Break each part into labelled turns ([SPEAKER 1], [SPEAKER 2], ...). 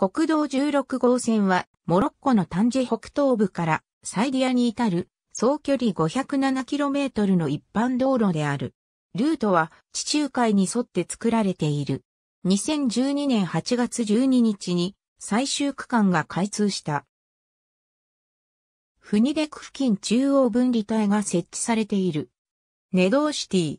[SPEAKER 1] 国道16号線は、モロッコのタンジェ北東部からサイディアに至る総距離 507km の一般道路である。ルートは地中海に沿って作られている。2012年8月12日に最終区間が開通した。フニデク付近中央分離帯が設置されている。ネドーシティ。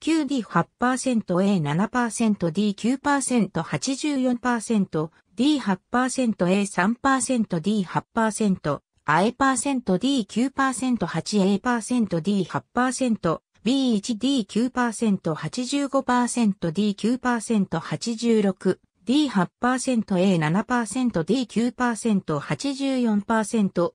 [SPEAKER 1] q d 8 a 7 d 9 8 4 d 8 a 3 d 8 a d 9 8 a d 8 B1D9%85%D9%86 D8%A7%D9%84%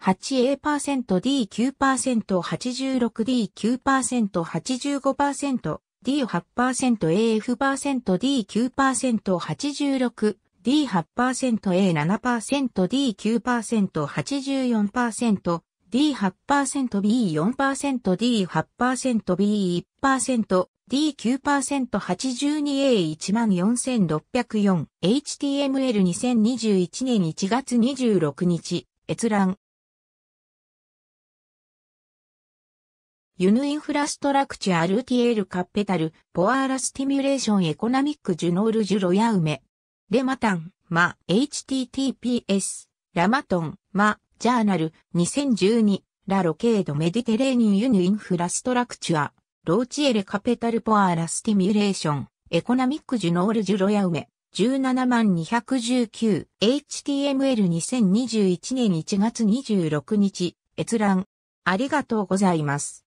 [SPEAKER 1] 8A%D9%86D9%85%。D8%AF%D9%86、D8%A7%D9%84%、D8%B4%D8%B1%、D9%82A14604、HTML2021 年1月26日、閲覧。ユヌインフラストラクチャールティエルカッペタル、ポアーラスティミュレーションエコナミックジュノールジュロヤウメ。レマタン、マ、https、ラマトン、マ、ジャーナル、2012、ラロケードメディテレーニンユヌインフラストラクチュア、ローチエレカペタルポアーラスティミュレーション、エコナミックジュノールジュロヤウメ。17219 HTML 2021年1月26日閲覧ありがとうございます。